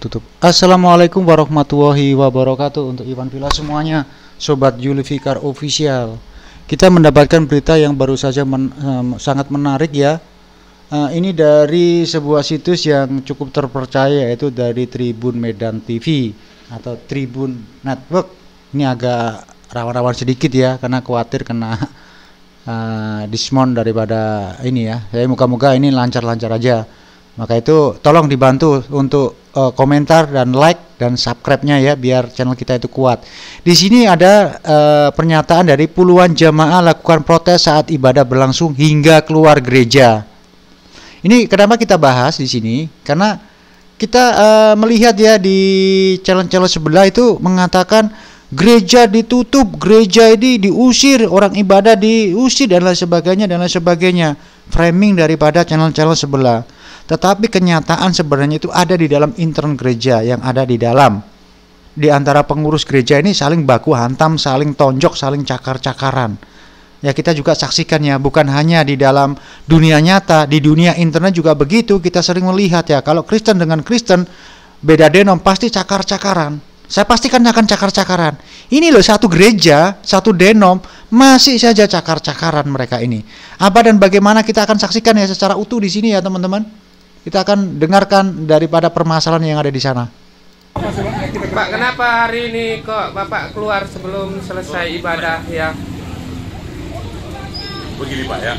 tutup. Assalamualaikum warahmatullahi wabarakatuh untuk Iwan Villa semuanya, sobat Julifikar official. Kita mendapatkan berita yang baru saja men, um, sangat menarik ya. Uh, ini dari sebuah situs yang cukup terpercaya yaitu dari Tribun Medan TV atau Tribun Network. Ini agak rawan-rawan sedikit ya karena khawatir kena uh, eh, dismon daripada ini ya. Jadi muka ya, moga ini lancar-lancar aja maka itu tolong dibantu untuk uh, komentar dan like dan subscribe-nya ya biar channel kita itu kuat. Di sini ada uh, pernyataan dari puluhan jamaah lakukan protes saat ibadah berlangsung hingga keluar gereja. Ini kenapa kita bahas di sini? Karena kita uh, melihat ya di channel-channel sebelah itu mengatakan gereja ditutup, gereja ini diusir, orang ibadah diusir dan lain sebagainya dan lain sebagainya. Framing daripada channel-channel sebelah. Tetapi kenyataan sebenarnya itu ada di dalam intern gereja yang ada di dalam di antara pengurus gereja ini saling baku hantam, saling tonjok, saling cakar-cakaran. Ya kita juga saksikan ya, bukan hanya di dalam dunia nyata, di dunia internet juga begitu. Kita sering melihat ya, kalau Kristen dengan Kristen beda denom pasti cakar-cakaran. Saya pastikan akan cakar-cakaran. Ini loh satu gereja, satu denom masih saja cakar-cakaran mereka ini. Apa dan bagaimana kita akan saksikan ya secara utuh di sini ya teman-teman. Kita akan dengarkan daripada permasalahan yang ada di sana. Pak, kenapa hari ini kok Bapak keluar sebelum selesai ibadah ya? Begini Pak ya,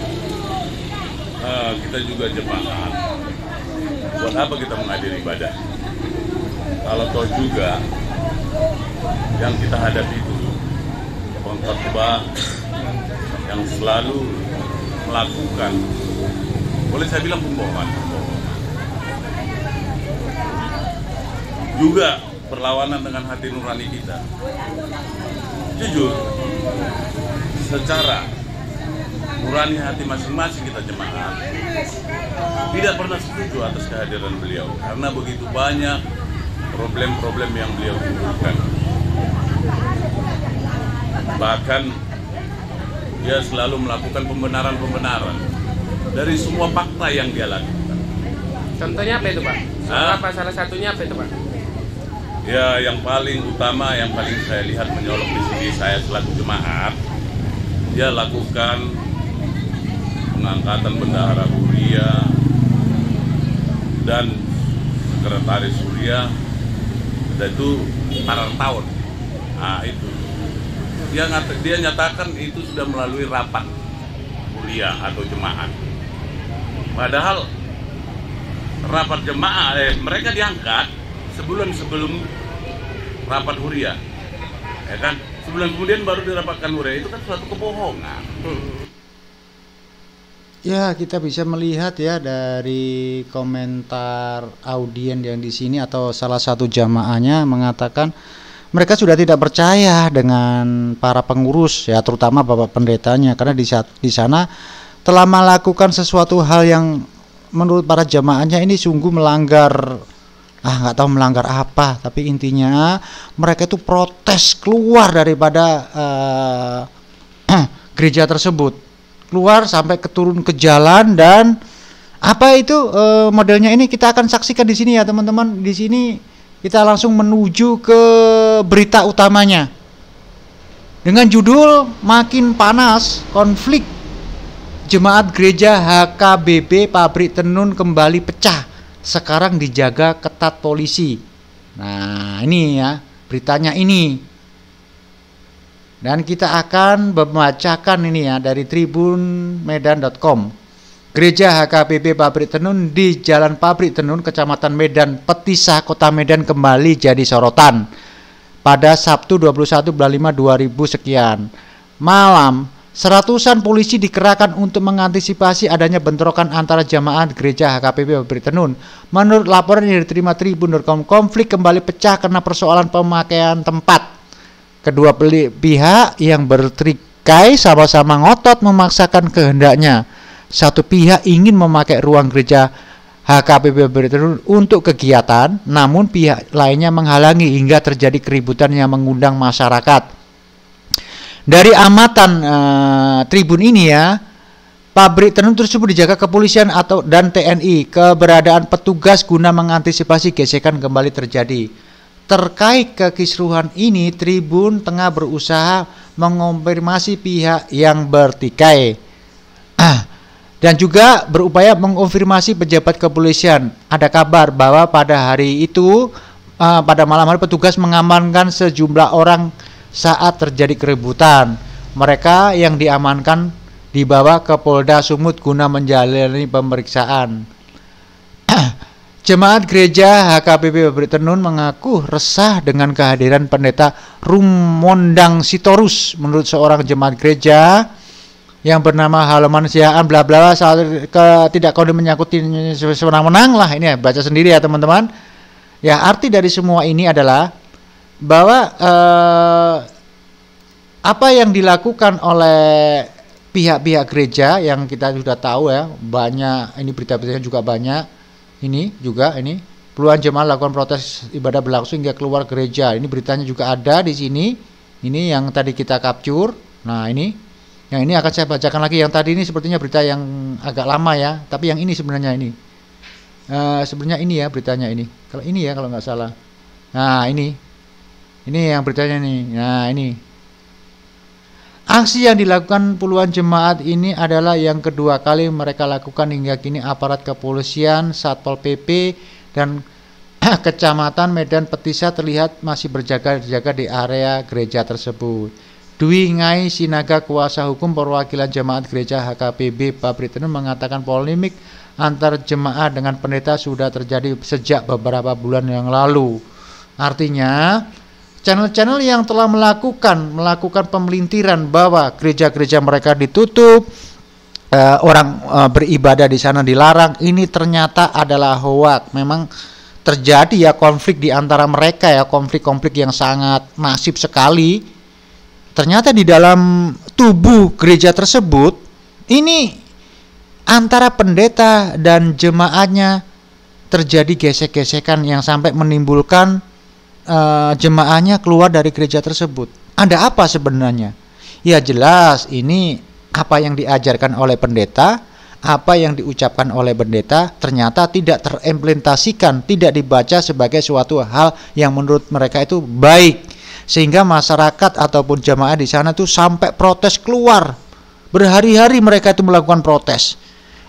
uh, kita juga jemaat. Buat apa kita menghadiri ibadah? Kalau toh juga yang kita hadapi itu pengkhotbah yang selalu melakukan boleh saya bilang pembohongan juga perlawanan dengan hati nurani kita. Jujur, secara nurani hati masing-masing kita jemaat tidak pernah setuju atas kehadiran beliau karena begitu banyak problem-problem yang beliau timbulkan. Bahkan dia selalu melakukan pembenaran-pembenaran dari semua fakta yang dia lakukan. Contohnya apa itu, Pak? apa salah satunya apa itu, Pak? Ya yang paling utama, yang paling saya lihat menyolok di sini saya selaku jemaat, dia lakukan pengangkatan bendahara Surya dan sekretaris Suria itu para tahun nah itu dia ngata, dia nyatakan itu sudah melalui rapat kuliah atau jemaat padahal rapat jemaat eh, mereka diangkat sebulan sebelum rapat Huria ya kan sebulan kemudian baru dirapatkan Huria itu kan suatu kebohongan Ya, kita bisa melihat ya dari komentar audien yang di sini atau salah satu jamaahnya mengatakan mereka sudah tidak percaya dengan para pengurus ya, terutama bapak pendetanya karena di saat di sana telah melakukan sesuatu hal yang menurut para jamaahnya ini sungguh melanggar ah nggak tahu melanggar apa tapi intinya mereka itu protes keluar daripada uh, gereja tersebut keluar sampai keturun ke jalan dan apa itu uh, modelnya ini kita akan saksikan di sini ya teman-teman di sini kita langsung menuju ke berita utamanya dengan judul makin panas konflik jemaat gereja HKBB pabrik tenun kembali pecah sekarang dijaga ketat polisi. Nah, ini ya beritanya ini. Dan kita akan membacakan ini ya dari tribunmedan.com. Gereja HKBP Pabrik Tenun di Jalan Pabrik Tenun, Kecamatan Medan, Petisah, Kota Medan kembali jadi sorotan pada Sabtu 21 lima 5 2000 sekian. Malam Seratusan polisi dikerahkan untuk mengantisipasi adanya bentrokan antara jamaah gereja HKPP Tenun. Menurut laporan yang diterima Tribun.com, konflik kembali pecah karena persoalan pemakaian tempat. Kedua pihak yang bertrikai sama-sama ngotot memaksakan kehendaknya. Satu pihak ingin memakai ruang gereja HKPP Tenun untuk kegiatan, namun pihak lainnya menghalangi hingga terjadi keributan yang mengundang masyarakat. Dari amatan uh, Tribun ini ya, pabrik tenun tersebut dijaga kepolisian atau dan TNI. Keberadaan petugas guna mengantisipasi gesekan kembali terjadi. Terkait kekisruhan ini, Tribun Tengah berusaha mengonfirmasi pihak yang bertikai. dan juga berupaya mengonfirmasi pejabat kepolisian. Ada kabar bahwa pada hari itu, uh, pada malam hari petugas mengamankan sejumlah orang saat terjadi keributan. Mereka yang diamankan dibawa ke Polda Sumut guna menjalani pemeriksaan. Jemaat gereja HKBP Tenun mengaku resah dengan kehadiran pendeta Rumondang Sitorus menurut seorang jemaat gereja yang bernama Halaman Siaan bla bla saat ke, tidak kode menyangkuti semenang menang lah ini ya, baca sendiri ya teman-teman ya arti dari semua ini adalah bahwa uh, apa yang dilakukan oleh pihak-pihak gereja yang kita sudah tahu ya banyak ini berita-beritanya juga banyak ini juga ini puluhan jemaah lakukan protes ibadah berlangsung hingga keluar gereja ini beritanya juga ada di sini ini yang tadi kita capture nah ini yang ini akan saya bacakan lagi. Yang tadi ini sepertinya berita yang agak lama ya, tapi yang ini sebenarnya ini. Uh, sebenarnya ini ya beritanya ini. Kalau ini ya kalau nggak salah. Nah ini ini yang beritanya nih. Nah, ini. Aksi yang dilakukan puluhan jemaat ini adalah yang kedua kali mereka lakukan hingga kini aparat kepolisian, Satpol PP dan kecamatan Medan Petisa terlihat masih berjaga-jaga di area gereja tersebut. Dwi Ngai Sinaga Kuasa Hukum Perwakilan Jemaat Gereja HKPB Pabriten mengatakan polemik antar jemaat dengan pendeta sudah terjadi sejak beberapa bulan yang lalu. Artinya, channel-channel yang telah melakukan melakukan pemelintiran bahwa gereja-gereja mereka ditutup uh, orang uh, beribadah di sana dilarang ini ternyata adalah hoak memang terjadi ya konflik di antara mereka ya konflik-konflik yang sangat masif sekali ternyata di dalam tubuh gereja tersebut ini antara pendeta dan jemaatnya terjadi gesek-gesekan yang sampai menimbulkan uh, jemaahnya keluar dari gereja tersebut. Ada apa sebenarnya? Ya jelas ini apa yang diajarkan oleh pendeta, apa yang diucapkan oleh pendeta ternyata tidak terimplementasikan, tidak dibaca sebagai suatu hal yang menurut mereka itu baik. Sehingga masyarakat ataupun jemaah di sana tuh sampai protes keluar. Berhari-hari mereka itu melakukan protes.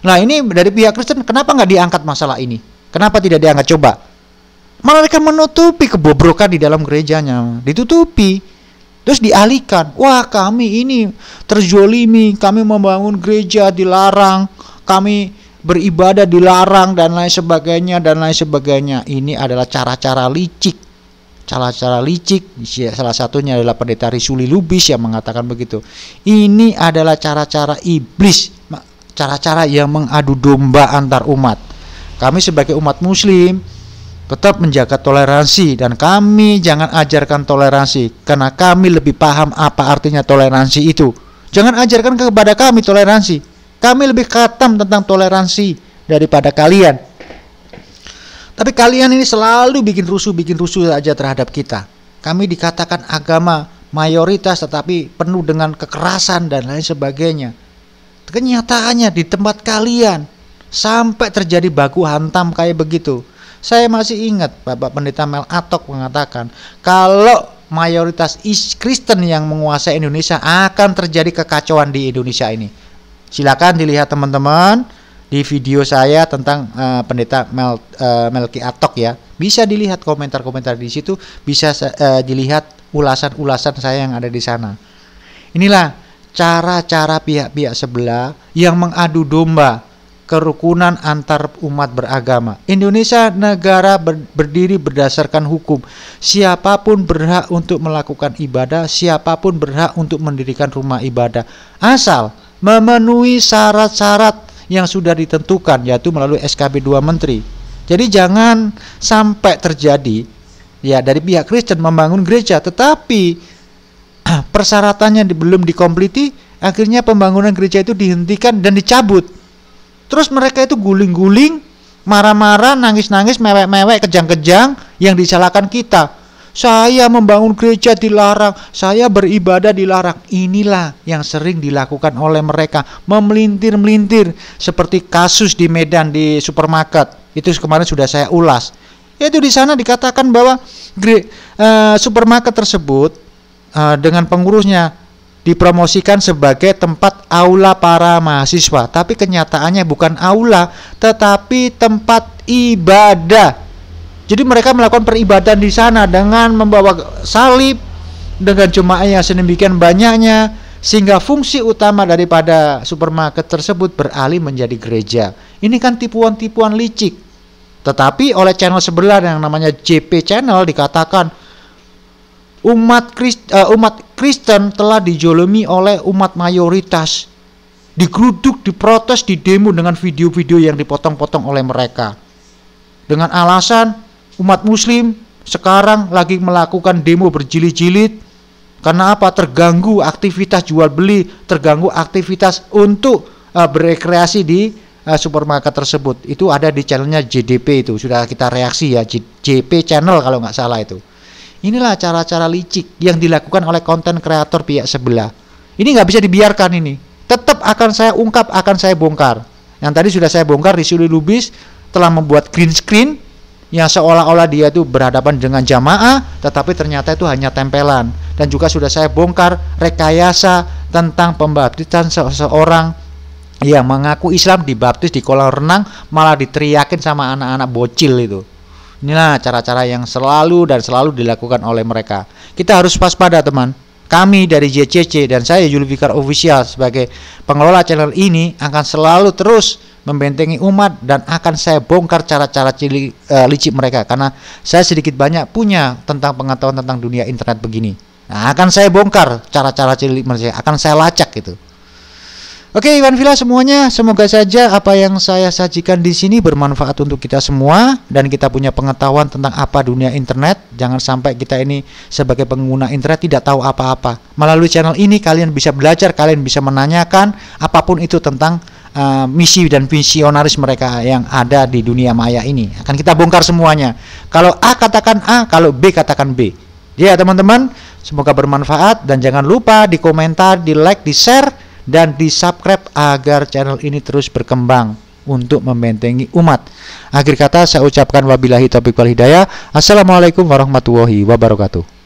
Nah ini dari pihak Kristen kenapa nggak diangkat masalah ini? Kenapa tidak diangkat? Coba mereka menutupi kebobrokan di dalam gerejanya ditutupi terus dialihkan wah kami ini terjolimi kami membangun gereja dilarang kami beribadah dilarang dan lain sebagainya dan lain sebagainya ini adalah cara-cara licik cara-cara licik ya, salah satunya adalah pendeta Risuli Lubis yang mengatakan begitu ini adalah cara-cara iblis cara-cara yang mengadu domba antar umat kami sebagai umat muslim tetap menjaga toleransi dan kami jangan ajarkan toleransi karena kami lebih paham apa artinya toleransi itu. Jangan ajarkan kepada kami toleransi. Kami lebih katam tentang toleransi daripada kalian. Tapi kalian ini selalu bikin rusuh, bikin rusuh saja terhadap kita. Kami dikatakan agama mayoritas tetapi penuh dengan kekerasan dan lain sebagainya. Kenyataannya di tempat kalian sampai terjadi baku hantam kayak begitu saya masih ingat Bapak Pendeta Mel Atok mengatakan, kalau mayoritas is Kristen yang menguasai Indonesia akan terjadi kekacauan di Indonesia ini. Silakan dilihat teman-teman di video saya tentang uh, pendeta Mel, uh, Melki Atok ya. Bisa dilihat komentar-komentar di situ, bisa uh, dilihat ulasan-ulasan saya yang ada di sana. Inilah cara-cara pihak-pihak sebelah yang mengadu domba kerukunan antar umat beragama. Indonesia negara berdiri berdasarkan hukum. Siapapun berhak untuk melakukan ibadah, siapapun berhak untuk mendirikan rumah ibadah asal memenuhi syarat-syarat yang sudah ditentukan yaitu melalui SKB 2 menteri. Jadi jangan sampai terjadi ya dari pihak Kristen membangun gereja tetapi persyaratannya belum dikompliti akhirnya pembangunan gereja itu dihentikan dan dicabut Terus mereka itu guling-guling, marah-marah, nangis-nangis, mewek-mewek, kejang-kejang yang disalahkan kita. Saya membangun gereja dilarang, saya beribadah dilarang. Inilah yang sering dilakukan oleh mereka, memelintir-melintir seperti kasus di Medan di supermarket. Itu kemarin sudah saya ulas. itu di sana dikatakan bahwa eh, supermarket tersebut eh, dengan pengurusnya dipromosikan sebagai tempat aula para mahasiswa, tapi kenyataannya bukan aula, tetapi tempat ibadah. Jadi mereka melakukan peribadatan di sana dengan membawa salib dengan jemaah yang sedemikian banyaknya sehingga fungsi utama daripada supermarket tersebut beralih menjadi gereja. Ini kan tipuan-tipuan licik. Tetapi oleh channel sebelah yang namanya JP Channel dikatakan umat Krist, uh, umat Kristen telah dijolomi oleh umat mayoritas digeruduk, diprotes, didemo dengan video-video yang dipotong-potong oleh mereka dengan alasan umat muslim sekarang lagi melakukan demo berjilid-jilid karena apa terganggu aktivitas jual beli terganggu aktivitas untuk uh, berekreasi di uh, supermarket tersebut itu ada di channelnya JDP itu sudah kita reaksi ya JP channel kalau nggak salah itu Inilah cara-cara licik yang dilakukan oleh konten kreator pihak sebelah. Ini nggak bisa dibiarkan ini. Tetap akan saya ungkap, akan saya bongkar. Yang tadi sudah saya bongkar di Suli Lubis telah membuat green screen yang seolah-olah dia itu berhadapan dengan jamaah, tetapi ternyata itu hanya tempelan. Dan juga sudah saya bongkar rekayasa tentang pembaptisan seseorang yang mengaku Islam dibaptis di kolam renang malah diteriakin sama anak-anak bocil itu. Inilah cara-cara yang selalu dan selalu dilakukan oleh mereka. Kita harus waspada teman. Kami dari JCC dan saya Julvikar Official sebagai pengelola channel ini akan selalu terus membentengi umat dan akan saya bongkar cara-cara cili, eh, licik mereka karena saya sedikit banyak punya tentang pengetahuan tentang dunia internet begini. Nah, akan saya bongkar cara-cara cilik mereka, akan saya lacak gitu. Oke Iwan Villa semuanya, semoga saja apa yang saya sajikan di sini bermanfaat untuk kita semua dan kita punya pengetahuan tentang apa dunia internet. Jangan sampai kita ini sebagai pengguna internet tidak tahu apa-apa. Melalui channel ini kalian bisa belajar, kalian bisa menanyakan apapun itu tentang uh, misi dan visionaris mereka yang ada di dunia maya ini. Akan kita bongkar semuanya. Kalau A katakan A, kalau B katakan B. Ya teman-teman, semoga bermanfaat dan jangan lupa di komentar, di like, di share dan di subscribe agar channel ini terus berkembang untuk membentengi umat. Akhir kata saya ucapkan wabillahi taufiq wal hidayah. Assalamualaikum warahmatullahi wabarakatuh.